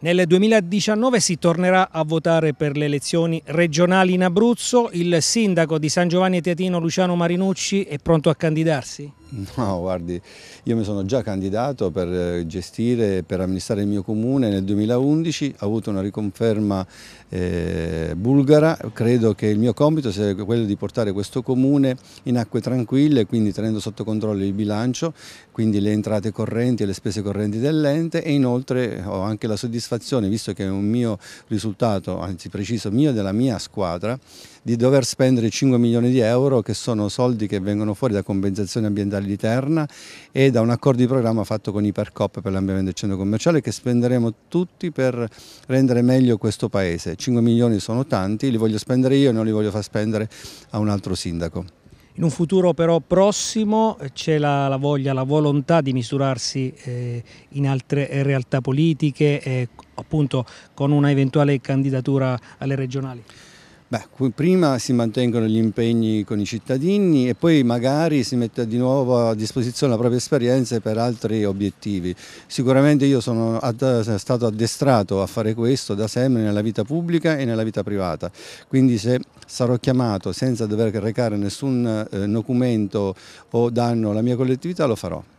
Nel 2019 si tornerà a votare per le elezioni regionali in Abruzzo. Il sindaco di San Giovanni Teatino Luciano Marinucci è pronto a candidarsi? No, guardi, io mi sono già candidato per eh, gestire, per amministrare il mio comune nel 2011, ho avuto una riconferma eh, bulgara, credo che il mio compito sia quello di portare questo comune in acque tranquille, quindi tenendo sotto controllo il bilancio, quindi le entrate correnti e le spese correnti dell'ente e inoltre ho anche la soddisfazione, visto che è un mio risultato, anzi preciso mio e della mia squadra, di dover spendere 5 milioni di euro che sono soldi che vengono fuori da compensazione ambientale ospedali di Terna e da un accordo di programma fatto con Ipercop per l'ambiente del centro commerciale che spenderemo tutti per rendere meglio questo paese. 5 milioni sono tanti, li voglio spendere io e non li voglio far spendere a un altro sindaco. In un futuro però prossimo c'è la, la, voglia, la volontà di misurarsi eh, in altre eh, realtà politiche, eh, appunto con una eventuale candidatura alle regionali? Beh, prima si mantengono gli impegni con i cittadini e poi magari si mette di nuovo a disposizione la propria esperienza per altri obiettivi. Sicuramente io sono stato addestrato a fare questo da sempre nella vita pubblica e nella vita privata, quindi se sarò chiamato senza dover recare nessun eh, documento o danno alla mia collettività lo farò.